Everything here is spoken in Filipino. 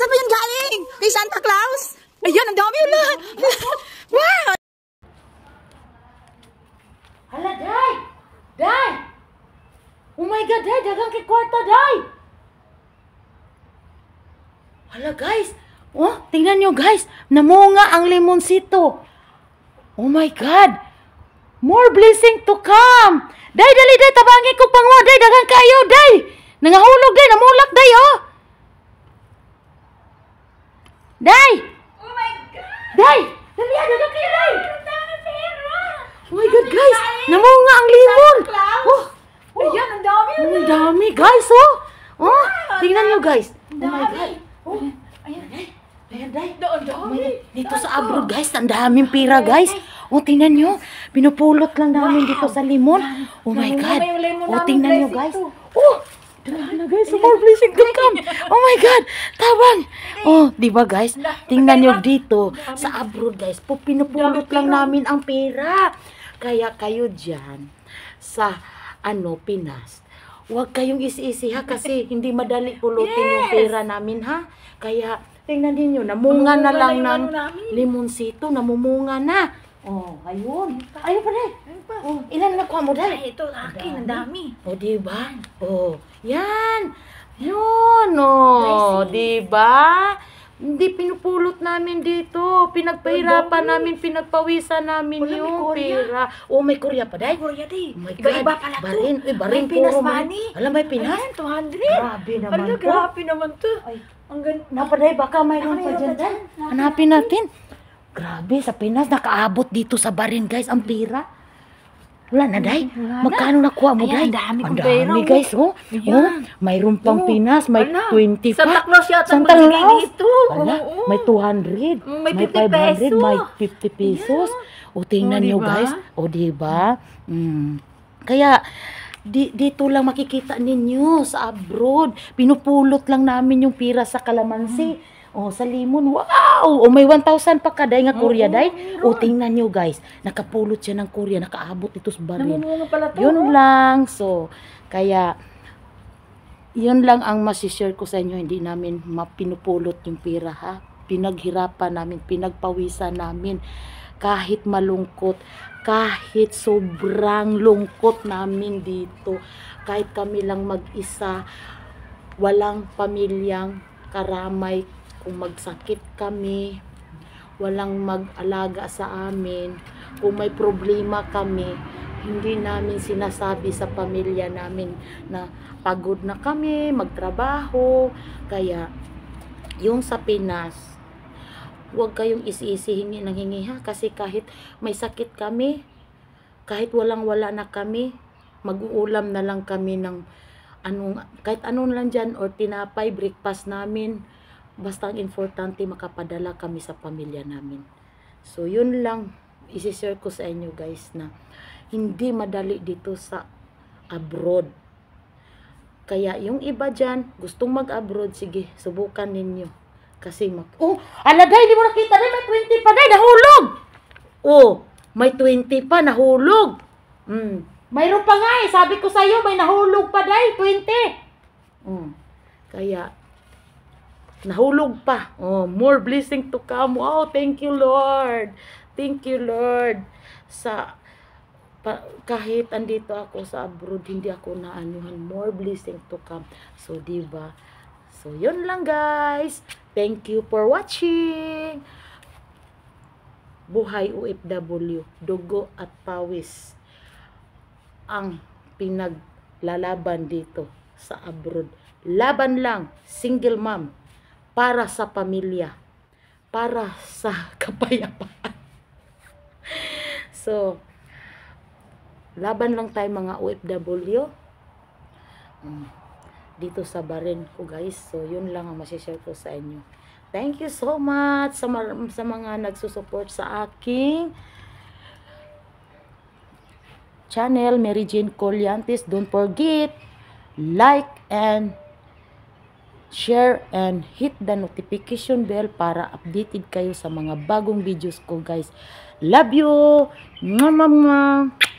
Saan ba yun galing? Kay Santa Claus? Ayun, ang dami yun lang. wow! Hala, day! Day! Oh my God, day! Dagang kay kwarta, day! Hala, guys! Oh, tingnan nyo, guys! Namunga ang limonsito. Oh my God! More blessing to come! Day, dali, day! Tabangin ko pangwa, day! Dagang kayo, day! Nangahulog, day! Namulak, day, oh! Day! Oh my God! Day! Dali, dali ano kayo, Day! Oh my God, guys! nga ang limon! Oh! oh. Ayan, ang dami! Ang ano? dami, guys, oh! Oh, ah, tingnan nyo, guys! Oh my God! Oh! ayan, Ayan, Day! Doon, doon! Oh dito sa abroad, guys, ang daming pera, guys! oh, tingnan nyo. Binupulot lang namin dito sa limon. Oh my God. oh, tingnan nyo guys. Oh! Grabe na guys, super far to come. Oh my God, tabang. Oh, di ba guys? Tingnan nyo dito, sa abroad guys, po pinupulot lang namin ang pera. Kaya kayo dyan, sa ano, Pinas, huwag kayong isi-isi ha, kasi hindi madali pulutin yung pera namin ha. Kaya, tingnan ninyo, namunga na lang ng ano limonsito, namumunga na. Oh, ayun. Ayun pa rin. Oh. Ilan kuha mo dahil? Ay, ito, akin. Ang dami. O, oh, diba? O, oh. yan. Yun, o. Oh. Diba? Hindi pinupulot namin dito. Pinagpahirapan namin, pinagpawisan namin Wala, yung pera. O, oh, may Korea pa, dahil? Korea, day. Oh Iba-iba pala to. Barin, eh, barin may Pinas money. Alam, may Pinas? Ayan, 200. Grabe naman Alam, grabe naman to. Ay, ang gan... Napaday, ano baka mayroon pa dyan. dyan. Hanapin natin. Grabe, sa Pinas, nakaabot dito sa barin, guys, ang pera. Wala na, Day? Mm, Magkano na kuha mo, Day? Ang dami kong pera. Oh. guys, oh. oh. Mayroon pang oh. Pinas, may Ana. 20 pa. Santa Claus yata Santa Claus. dito. Ala, oh, may 200, mm, may 50 may 500, peso. may 50 pesos. Yeah. O, tingnan oh, diba? nyo, guys. O, diba? Mm. Kaya, di, dito lang makikita ninyo sa abroad. Pinupulot lang namin yung pira sa kalamansi. Hmm. Oh, sa limon. Wow! Oh, may 1,000 pa kaday nga Korea, oh, day. O, tingnan nyo, guys. Nakapulot siya ng Korea. Nakaabot ito sa baril. Ano pala to. Yun lang. So, kaya, yun lang ang masishare ko sa inyo. Hindi namin mapinupulot yung pira, ha? Pinaghirapan namin, pinagpawisan namin. Kahit malungkot, kahit sobrang lungkot namin dito, kahit kami lang mag-isa, walang pamilyang karamay kung magsakit kami, walang mag-alaga sa amin, kung may problema kami, hindi namin sinasabi sa pamilya namin na pagod na kami, magtrabaho, kaya yung sa Pinas, huwag kayong isisihingi ng hingi ha, kasi kahit may sakit kami, kahit walang wala na kami, mag-uulam na lang kami ng anong, kahit anong lang dyan or tinapay, breakfast namin, Basta ang importante makapadala kami sa pamilya namin. So yun lang isi-share ko sa inyo guys na hindi madali dito sa abroad. Kaya yung iba dyan, gustong mag-abroad, sige, subukan ninyo. Kasi mag... Oh, aladay, hindi mo nakita na may 20 pa na, nahulog! Oh, may 20 pa, nahulog! Mm. Mayroon pa nga eh, sabi ko sa sa'yo, may nahulog pa day, 20! Mm. Kaya, Nahulog pa. Oh, more blessing to come. Wow, thank you Lord. Thank you Lord. Sa pa, kahit andito ako sa abroad, hindi ako naanuhan. More blessing to come. So, di ba? So, yun lang guys. Thank you for watching. Buhay OFW, dugo at pawis ang pinaglalaban dito sa abroad. Laban lang, single mom, para sa pamilya, para sa kapayapaan. so, laban lang tayo mga OFW. Mm, dito sa Baren ko guys. So, yun lang ang masishare ko sa inyo. Thank you so much sa, sa mga nagsusupport sa aking channel, Mary Jane Colliantes. Don't forget, like and share, and hit the notification bell para updated kayo sa mga bagong videos ko guys. Love you! Mwah, mwah, mwah.